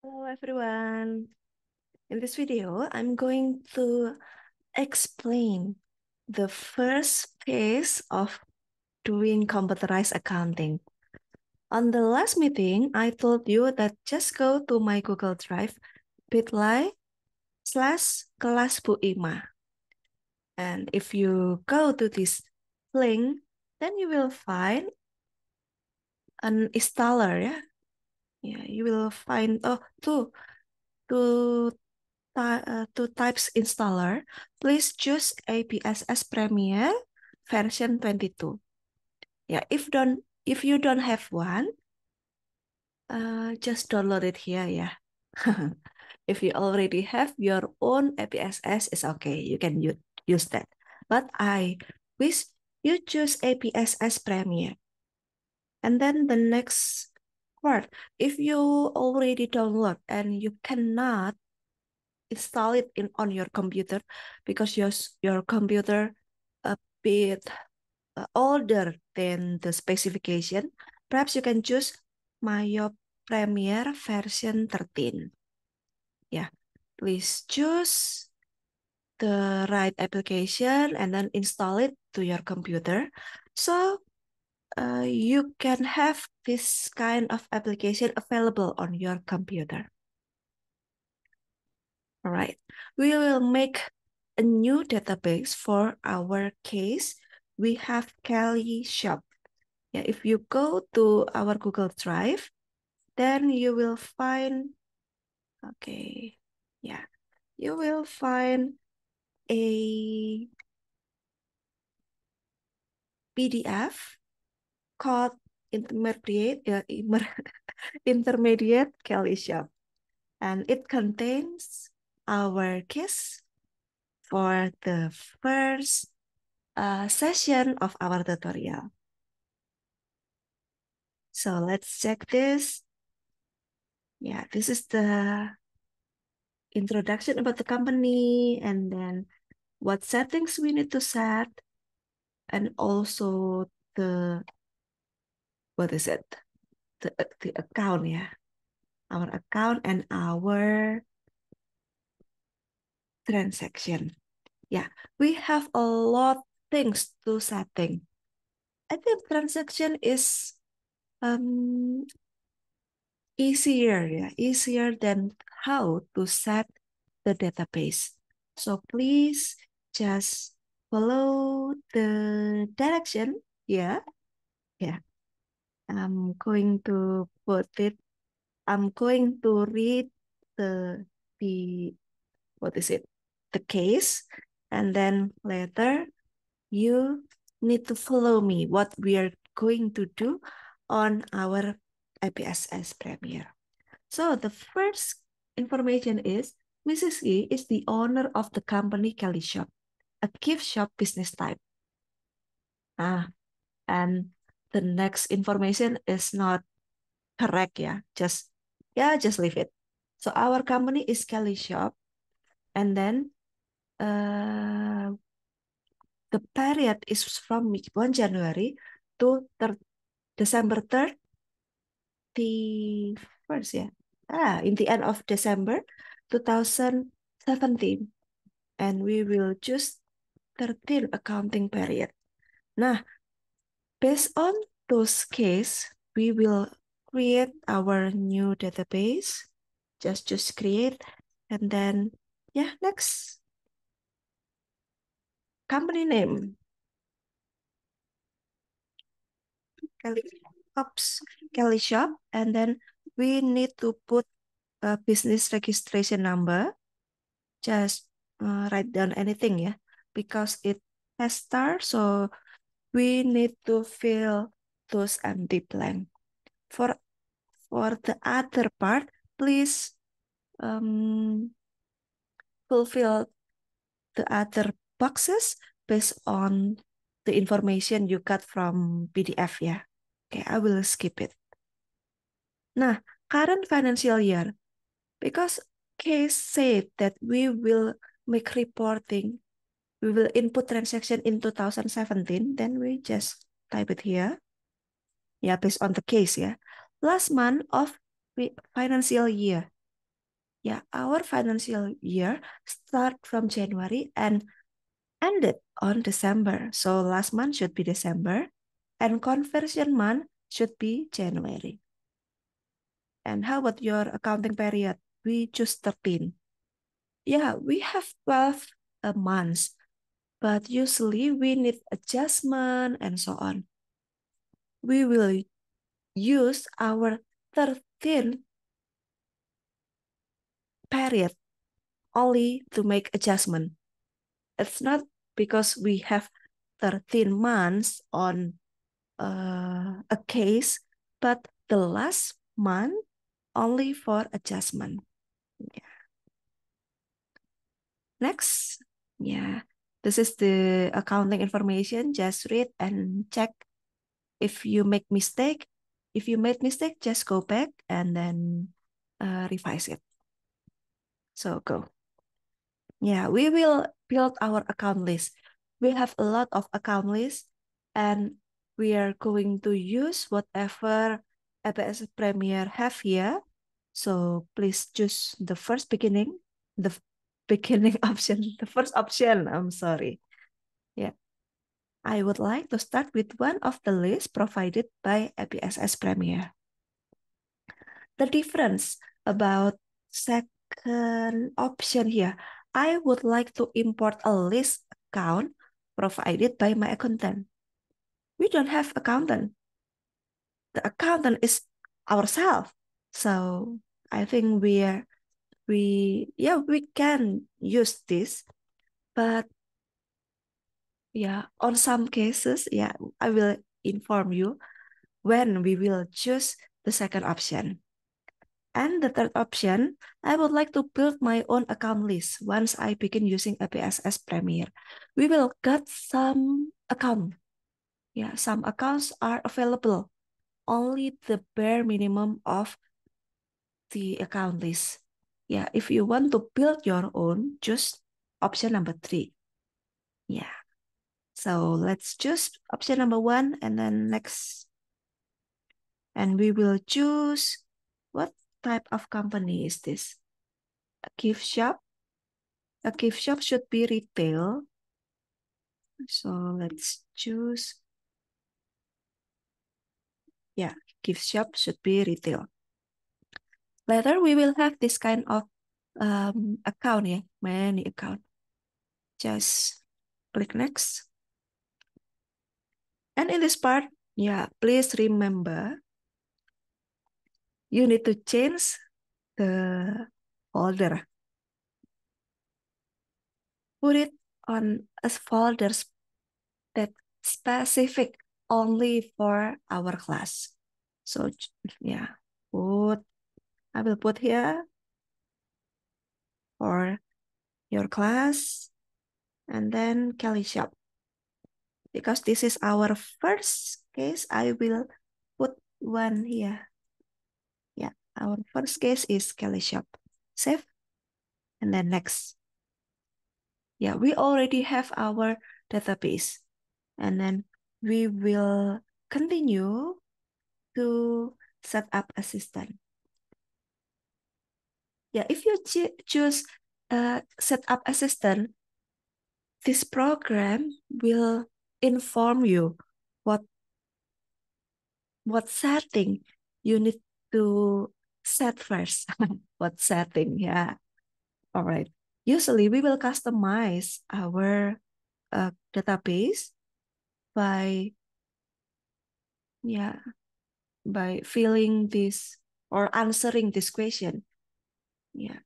Hello everyone. In this video, I'm going to explain the first phase of doing computerized accounting. On the last meeting, I told you that just go to my Google Drive, bit.ly slash kelas Ima. And if you go to this link, then you will find an installer, yeah, yeah you will find oh two two uh, two types installer please choose APSS Premier version 22 yeah if don't if you don't have one uh, just download it here yeah if you already have your own APSS it's okay you can use that but I wish you choose APSS Premier and then the next but if you already download and you cannot install it in on your computer because your your computer a uh, bit uh, older than the specification, perhaps you can choose Maya Premiere version 13. Yeah, please choose the right application and then install it to your computer. So uh, you can have this kind of application available on your computer. All right, we will make a new database for our case. We have Kelly Shop. Yeah, if you go to our Google Drive, then you will find, okay, yeah, you will find a PDF called intermediate, uh, intermediate calcium. And it contains our kiss for the first uh, session of our tutorial. So let's check this. Yeah, this is the introduction about the company and then what settings we need to set and also the what is it? The, uh, the account, yeah. Our account and our transaction. Yeah, we have a lot things to setting. I think transaction is um easier, yeah, easier than how to set the database. So please just follow the direction. Yeah. Yeah. I'm going to put it, I'm going to read the, the what is it, the case, and then later you need to follow me what we are going to do on our IPSS Premier. So the first information is Mrs. E is the owner of the company Kelly Shop, a gift shop business type. Ah, and the next information is not correct yeah just yeah just leave it so our company is Kelly shop and then uh, the period is from 1 January to thir December 3rd the first yeah ah in the end of December 2017 and we will choose 13 accounting period nah Based on those cases, we will create our new database. Just just create and then yeah, next. Company name. Kelly, oops, Kelly shop. And then we need to put a business registration number. Just uh, write down anything, yeah, because it has star, so we need to fill those empty blank. For, for the other part, please um, fulfill the other boxes based on the information you got from PDF Yeah, Okay, I will skip it. Nah, current financial year, because Case said that we will make reporting we will input transaction in 2017, then we just type it here. Yeah, based on the case, yeah. Last month of financial year. Yeah, our financial year start from January and ended on December. So last month should be December and conversion month should be January. And how about your accounting period? We choose 13. Yeah, we have 12 uh, months but usually we need adjustment and so on. We will use our 13th period only to make adjustment. It's not because we have 13 months on uh, a case, but the last month only for adjustment. Yeah. Next, yeah, this is the accounting information. Just read and check if you make mistake. If you made mistake, just go back and then uh, revise it. So go. Yeah, we will build our account list. We have a lot of account list and we are going to use whatever ABS Premier have here. So please choose the first beginning, the beginning option, the first option. I'm sorry. Yeah. I would like to start with one of the lists provided by APSS Premier. The difference about second option here, I would like to import a list account provided by my accountant. We don't have accountant. The accountant is ourselves. So I think we're we yeah we can use this but yeah on some cases yeah i will inform you when we will choose the second option and the third option i would like to build my own account list once i begin using apss premier we will get some account yeah some accounts are available only the bare minimum of the account list yeah, if you want to build your own, just option number three. Yeah. So let's choose option number one and then next. And we will choose what type of company is this? A gift shop. A gift shop should be retail. So let's choose. Yeah, gift shop should be retail. Later, we will have this kind of um, account, yeah, many account. Just click next. And in this part, yeah, please remember, you need to change the folder. Put it on a folder that specific only for our class. So yeah, put I will put here for your class and then Kelly shop. Because this is our first case, I will put one here. Yeah, our first case is Kelly shop. Save and then next. Yeah, we already have our database and then we will continue to set up a system. Yeah, if you choose uh, set up assistant, this program will inform you what what setting you need to set first. what setting? Yeah. All right. Usually we will customize our uh, database by yeah by filling this or answering this question yeah.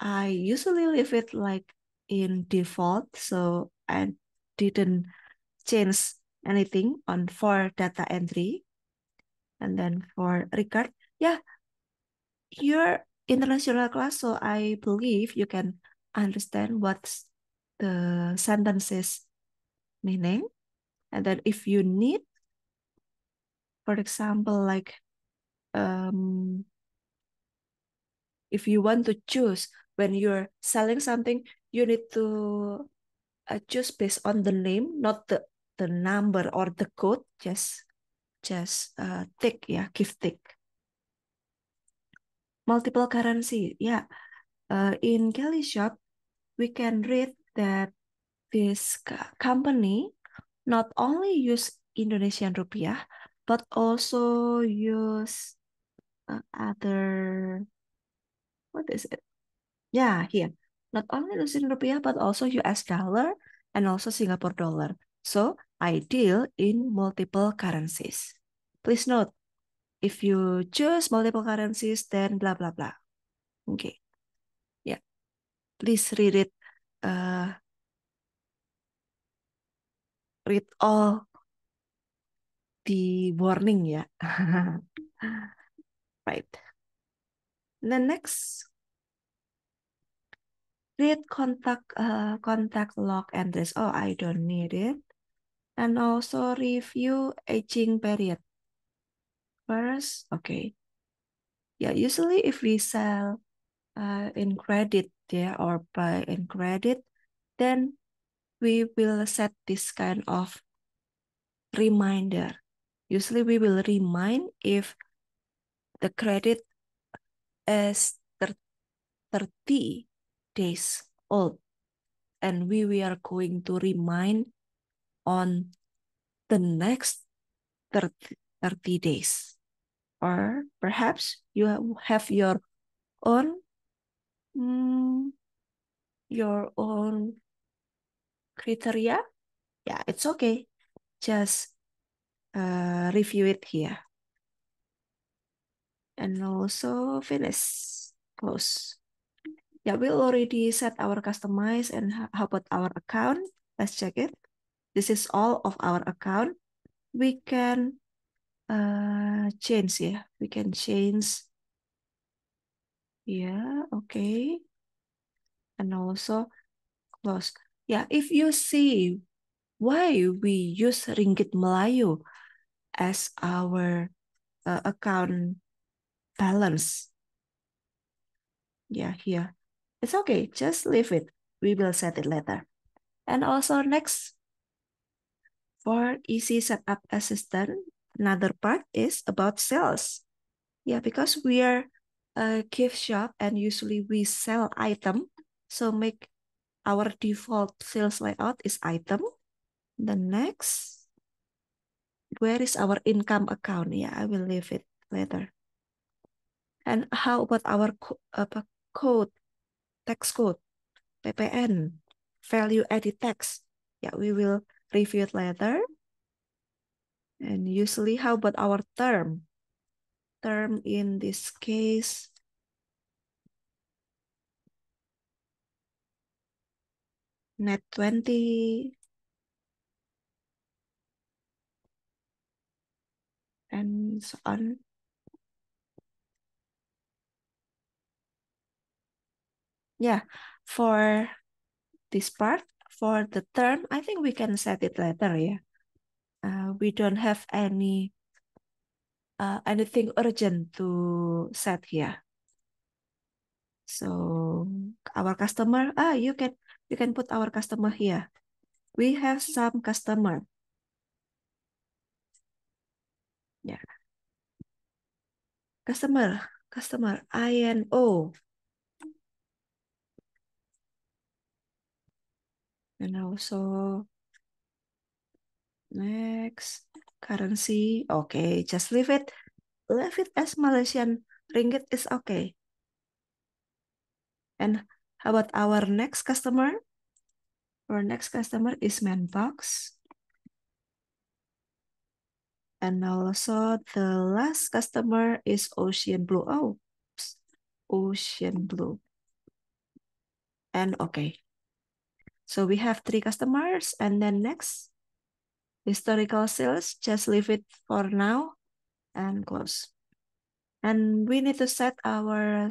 I usually leave it like in default, so I didn't change anything on for data entry. And then for record, yeah, you're international class, so I believe you can understand what's the sentences meaning. And then if you need, for example, like um, if you want to choose when you're selling something you need to uh, choose based on the name not the the number or the code just just uh, tick yeah, give tick multiple currency yeah uh, in Kelly shop we can read that this company not only use Indonesian rupiah but also use uh, other What is it? Yeah, here. Not only Indonesian rupiah, but also US dollar and also Singapore dollar. So I deal in multiple currencies. Please note, if you choose multiple currencies, then blah, blah, blah. Okay. Yeah. Please read it. Uh, read all the warning yeah. right. The next, create contact uh, contact log address. Oh, I don't need it. And also review aging period. First, okay. Yeah, usually if we sell uh, in credit yeah, or buy in credit, then we will set this kind of reminder. Usually we will remind if the credit as 30 days old. And we, we are going to remind on the next 30, 30 days. Or perhaps you have your own mm, your own criteria. Yeah, it's okay. Just uh, review it here and also finish, close. Yeah, we already set our customize and how about our account? Let's check it. This is all of our account. We can uh, change, yeah. We can change. Yeah, okay. And also close. Yeah, if you see why we use Ringgit Melayu as our uh, account balance. Yeah, here. It's okay, just leave it. We will set it later. And also next, for easy setup assistant, another part is about sales. Yeah, because we are a gift shop and usually we sell item. So make our default sales layout is item. The next, where is our income account? Yeah, I will leave it later. And how about our co uh, code, tax code, PPN, value added tax? Yeah, we will review it later. And usually, how about our term? Term in this case, net 20, and so on. yeah, for this part, for the term, I think we can set it later, yeah. Uh, we don't have any uh, anything urgent to set here. So our customer, ah, you can you can put our customer here. We have some customer. Yeah. Customer, customer, I N O. and also next currency. Okay, just leave it. Leave it as Malaysian ringgit is okay. And how about our next customer? Our next customer is Manbox. And also the last customer is Ocean Blue. Oh, Ocean Blue. And okay, So we have three customers and then next, historical sales, just leave it for now and close. And we need to set our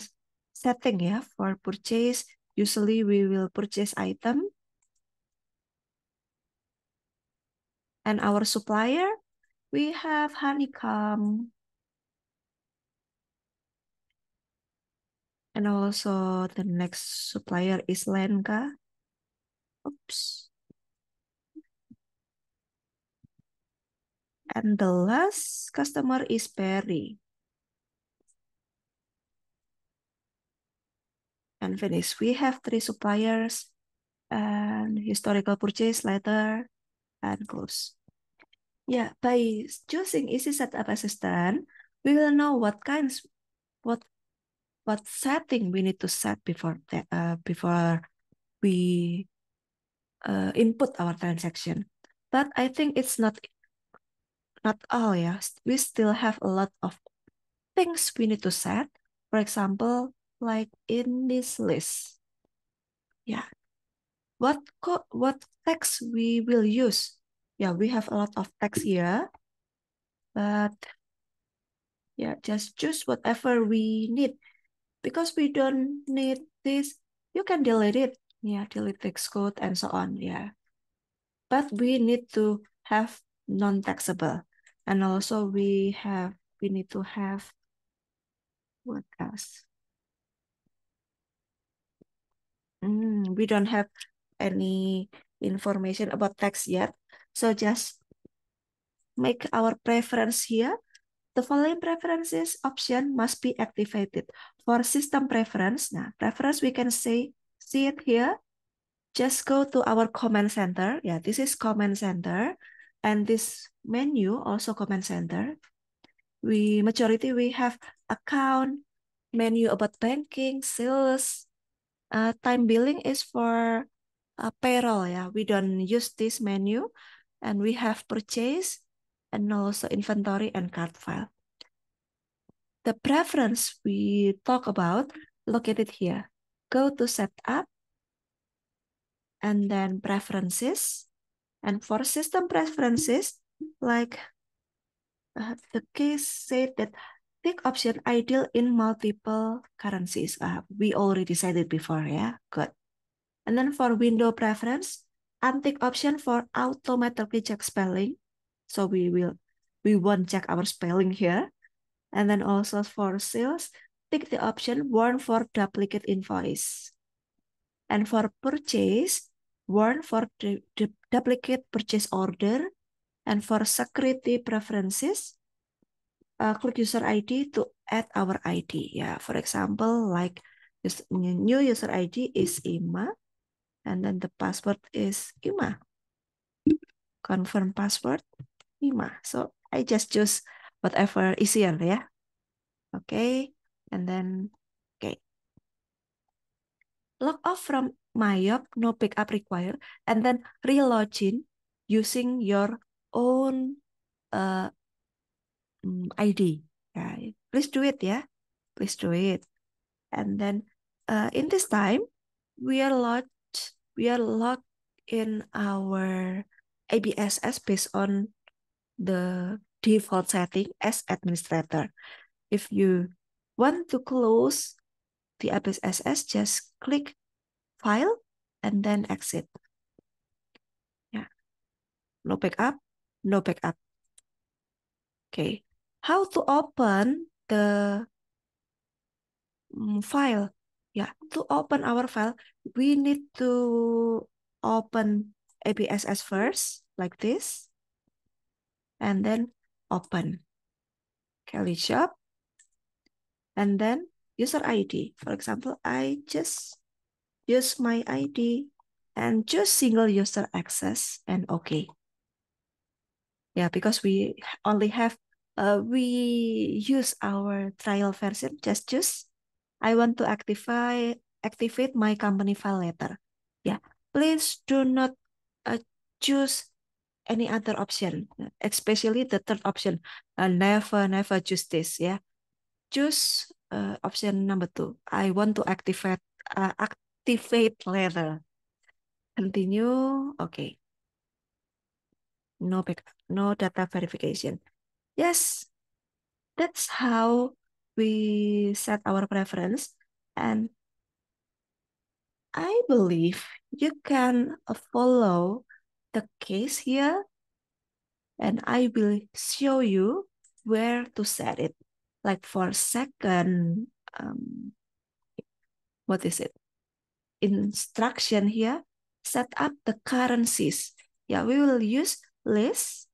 setting yeah, for purchase. Usually we will purchase item. And our supplier, we have Honeycomb. And also the next supplier is Lenka. Oops. And the last customer is Perry. And finish. We have three suppliers and historical purchase letter and close. Yeah, by choosing easy setup assistant, we will know what kinds, what, what setting we need to set before that, uh, before we uh, input our transaction. But I think it's not not all yeah. We still have a lot of things we need to set. For example, like in this list. Yeah. What co what text we will use? Yeah, we have a lot of text here. But yeah, just choose whatever we need. Because we don't need this, you can delete it yeah, deletex code, and so on, yeah. But we need to have non-taxable. And also we have, we need to have, what else? Mm, we don't have any information about tax yet. So just make our preference here. The following preferences option must be activated. For system preference, nah, preference we can say see it here, just go to our command center. Yeah, this is command center. And this menu also command center. We majority we have account, menu about banking, sales, uh, time billing is for uh, payroll. Yeah, we don't use this menu. And we have purchase and also inventory and card file. The preference we talk about located here go to setup and then preferences. And for system preferences, like uh, the case said that pick option ideal in multiple currencies. Uh, we already decided before, yeah, good. And then for window preference, untick option for automatically check spelling. So we will, we won't check our spelling here. And then also for sales, tick the option Warn for Duplicate Invoice. And for Purchase, Warn for the Duplicate Purchase Order. And for Security Preferences, uh, click User ID to add our ID. Yeah, for example, like this new user ID is Ima, and then the password is Ima. Confirm password, Ima. So I just choose whatever easier ya. Yeah. okay. and then okay log off from myob no up required and then relog using your own uh, mm, id right please do it yeah please do it and then uh, in this time we are logged we are logged in our abss based on the default setting as administrator if you want to close the Abyss SS, just click File and then Exit. Yeah. No backup, no backup. Okay. How to open the mm, file? Yeah, to open our file, we need to open ABSS first, like this, and then open. Kelly Shop, and then user ID. For example, I just use my ID and choose single user access and OK. Yeah, because we only have, uh, we use our trial version, just choose. I want to activate, activate my company file later. Yeah, please do not uh, choose any other option, especially the third option. Uh, never, never choose this. Yeah, choose uh, option number two. I want to activate uh, activate later. Continue. Okay. No backup, no data verification. Yes, that's how we set our preference. And I believe you can follow the case here and I will show you where to set it. like for second um, what is it instruction here set up the currencies yeah we will use list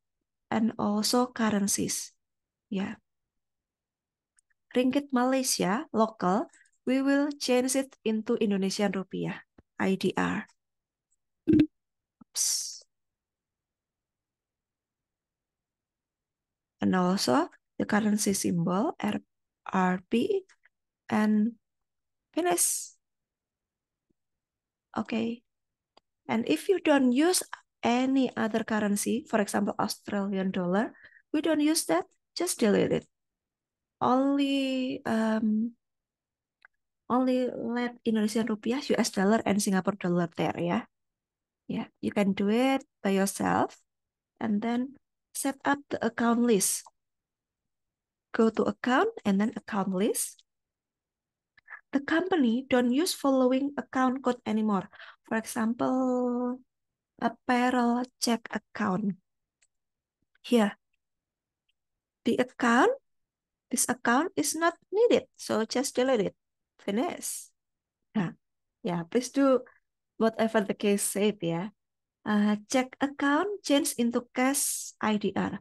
and also currencies yeah ringgit Malaysia local we will change it into Indonesian rupiah IDR Oops. and also the currency symbol RP and finish. Okay. And if you don't use any other currency, for example, Australian dollar, we don't use that, just delete it. Only um, only let Indonesian rupiah, US dollar, and Singapore dollar there Yeah, Yeah, you can do it by yourself and then set up the account list Go to account and then account list. The company don't use following account code anymore. For example, apparel check account. Here, the account, this account is not needed. So just delete it. Finish. Nah, yeah, please do whatever the case said Yeah. Uh, check account change into cash IDR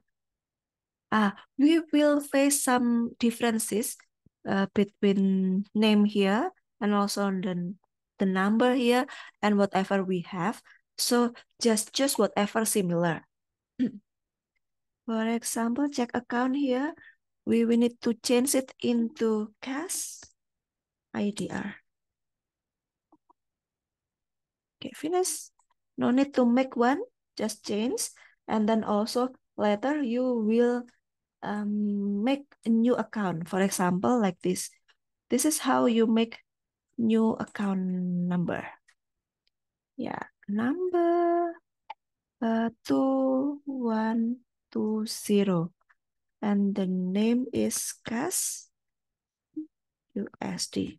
ah we will face some differences uh, between name here and also the the number here and whatever we have so just just whatever similar for example check account here we will need to change it into cash idr okay finish no need to make one just change and then also later you will um, make a new account. For example, like this. This is how you make new account number. Yeah, number uh, two one two zero, and the name is CAS USD.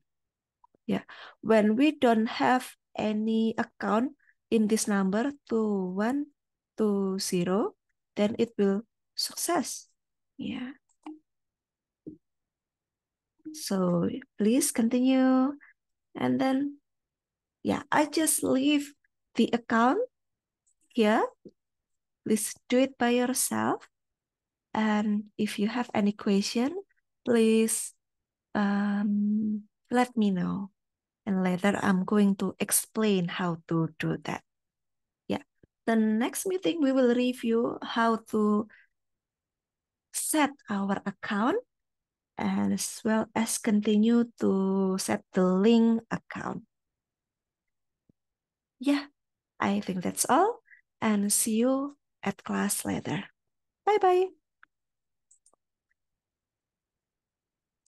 Yeah, when we don't have any account in this number two one two zero, then it will success Yeah. So please continue. And then, yeah, I just leave the account here. Please do it by yourself. And if you have any question, please um, let me know. And later I'm going to explain how to do that. Yeah. The next meeting, we will review how to set our account as well as continue to set the link account. Yeah, I think that's all and see you at class later. Bye bye.